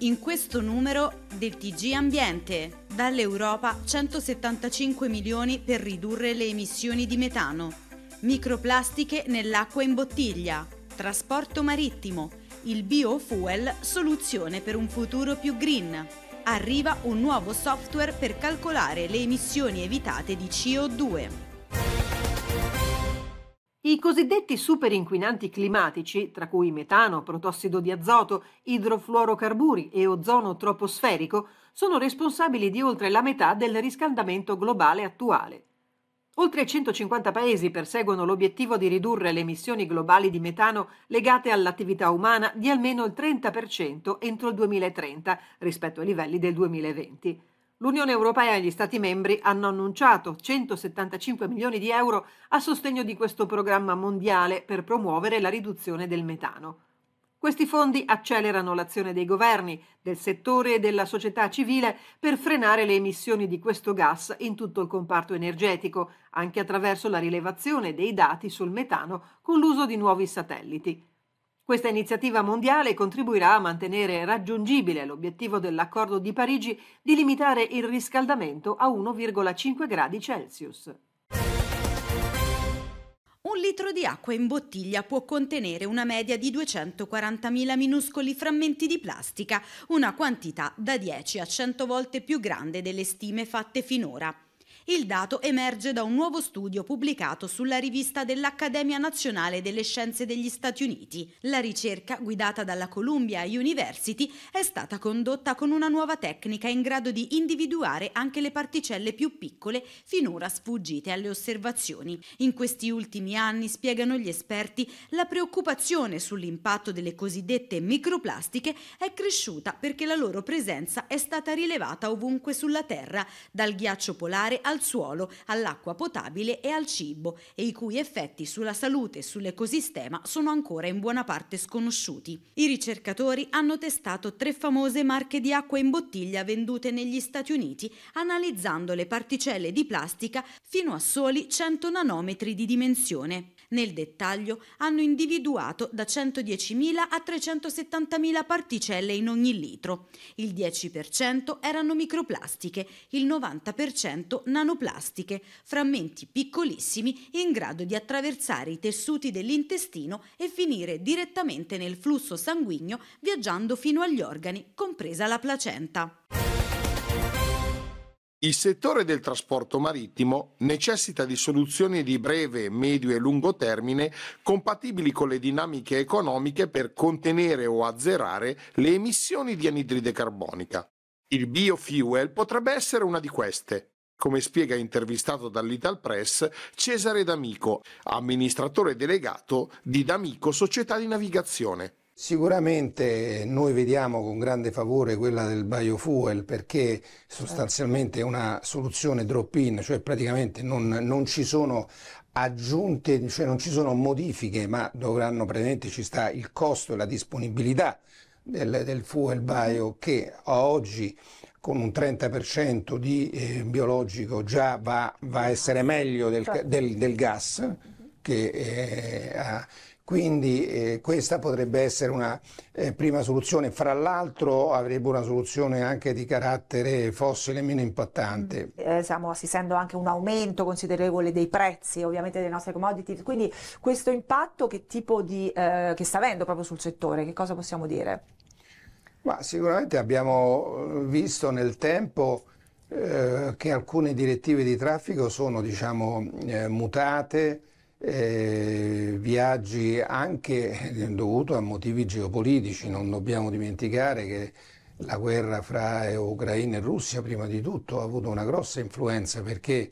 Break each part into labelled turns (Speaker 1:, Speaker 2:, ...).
Speaker 1: in questo numero del TG Ambiente. Dall'Europa 175 milioni per ridurre le emissioni di metano. Microplastiche nell'acqua in bottiglia. Trasporto marittimo. Il biofuel, soluzione per un futuro più green. Arriva
Speaker 2: un nuovo software per calcolare le emissioni evitate di CO2. I cosiddetti superinquinanti climatici, tra cui metano, protossido di azoto, idrofluorocarburi e ozono troposferico, sono responsabili di oltre la metà del riscaldamento globale attuale. Oltre 150 paesi perseguono l'obiettivo di ridurre le emissioni globali di metano legate all'attività umana di almeno il 30% entro il 2030 rispetto ai livelli del 2020. L'Unione Europea e gli Stati membri hanno annunciato 175 milioni di euro a sostegno di questo programma mondiale per promuovere la riduzione del metano. Questi fondi accelerano l'azione dei governi, del settore e della società civile per frenare le emissioni di questo gas in tutto il comparto energetico, anche attraverso la rilevazione dei dati sul metano con l'uso di nuovi satelliti. Questa iniziativa mondiale contribuirà a mantenere raggiungibile l'obiettivo dell'accordo di Parigi di limitare il riscaldamento a 1,5 gradi Celsius. Un litro di acqua in bottiglia può contenere una media di
Speaker 1: 240.000 minuscoli frammenti di plastica, una quantità da 10 a 100 volte più grande delle stime fatte finora. Il dato emerge da un nuovo studio pubblicato sulla rivista dell'Accademia Nazionale delle Scienze degli Stati Uniti. La ricerca, guidata dalla Columbia University, è stata condotta con una nuova tecnica in grado di individuare anche le particelle più piccole finora sfuggite alle osservazioni. In questi ultimi anni, spiegano gli esperti, la preoccupazione sull'impatto delle cosiddette microplastiche è cresciuta perché la loro presenza è stata rilevata ovunque sulla Terra, dal ghiaccio polare al al suolo, all'acqua potabile e al cibo e i cui effetti sulla salute e sull'ecosistema sono ancora in buona parte sconosciuti. I ricercatori hanno testato tre famose marche di acqua in bottiglia vendute negli Stati Uniti analizzando le particelle di plastica fino a soli 100 nanometri di dimensione. Nel dettaglio hanno individuato da 110.000 a 370.000 particelle in ogni litro. Il 10% erano microplastiche, il 90% nanoplastiche nanoplastiche, frammenti piccolissimi in grado di attraversare i tessuti dell'intestino e finire direttamente nel flusso sanguigno viaggiando fino agli organi, compresa la placenta.
Speaker 3: Il settore del trasporto marittimo necessita di soluzioni di breve, medio e lungo termine compatibili con le dinamiche economiche per contenere o azzerare le emissioni di anidride carbonica. Il biofuel potrebbe essere una di queste. Come spiega intervistato dall'Ital Press Cesare D'Amico, amministratore delegato di D'Amico Società di Navigazione. Sicuramente noi vediamo con grande favore quella del biofuel perché sostanzialmente è una soluzione drop-in, cioè praticamente non, non ci sono aggiunte, cioè non ci sono modifiche, ma dovranno praticamente ci sta il costo e la disponibilità del, del fuel bio che oggi con un 30% di eh, biologico già va, va, a essere meglio del, certo. del, del gas, che, eh, ha, quindi eh, questa potrebbe essere una eh, prima soluzione, fra l'altro avrebbe una soluzione anche di carattere fossile meno impattante.
Speaker 2: Mm. Eh, stiamo assistendo anche a un aumento considerevole dei prezzi ovviamente delle nostre commodity, quindi questo impatto che tipo di, eh, che sta avendo proprio sul settore, che cosa possiamo dire?
Speaker 3: Ma sicuramente abbiamo eh, visto nel tempo eh, che alcune direttive di traffico sono diciamo, eh, mutate, eh, viaggi anche eh, dovuto a motivi geopolitici, non dobbiamo dimenticare che la guerra fra eh, Ucraina e Russia prima di tutto ha avuto una grossa influenza perché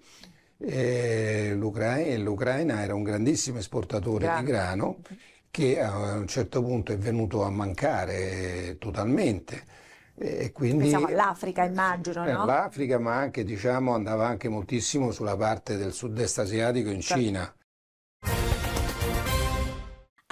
Speaker 3: l'Ucraina, era un grandissimo esportatore Grande. di grano che a un certo punto è venuto a mancare totalmente. E quindi, Pensiamo
Speaker 1: all'Africa, immagino,
Speaker 3: eh, no? All'Africa, ma anche, diciamo, andava anche moltissimo sulla parte del sud-est asiatico in certo. Cina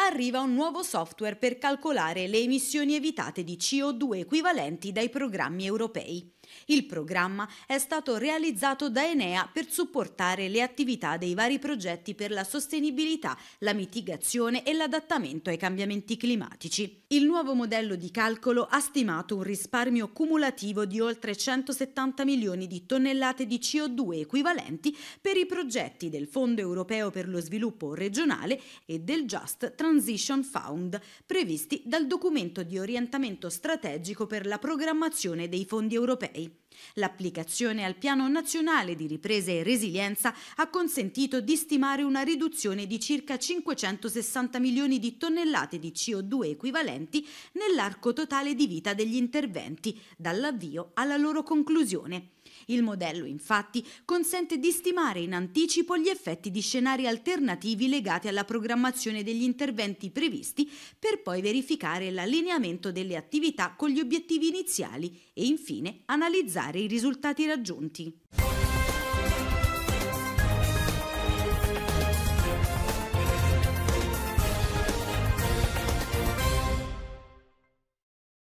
Speaker 1: arriva un nuovo software per calcolare le emissioni evitate di CO2 equivalenti dai programmi europei. Il programma è stato realizzato da Enea per supportare le attività dei vari progetti per la sostenibilità, la mitigazione e l'adattamento ai cambiamenti climatici. Il nuovo modello di calcolo ha stimato un risparmio cumulativo di oltre 170 milioni di tonnellate di CO2 equivalenti per i progetti del Fondo europeo per lo sviluppo regionale e del Just Transition Fund, previsti dal documento di orientamento strategico per la programmazione dei fondi europei. a L'applicazione al Piano Nazionale di Ripresa e Resilienza ha consentito di stimare una riduzione di circa 560 milioni di tonnellate di CO2 equivalenti nell'arco totale di vita degli interventi, dall'avvio alla loro conclusione. Il modello infatti consente di stimare in anticipo gli effetti di scenari alternativi legati alla programmazione degli interventi previsti per poi verificare l'allineamento delle attività con gli obiettivi iniziali e infine analizzare valutare i risultati raggiunti.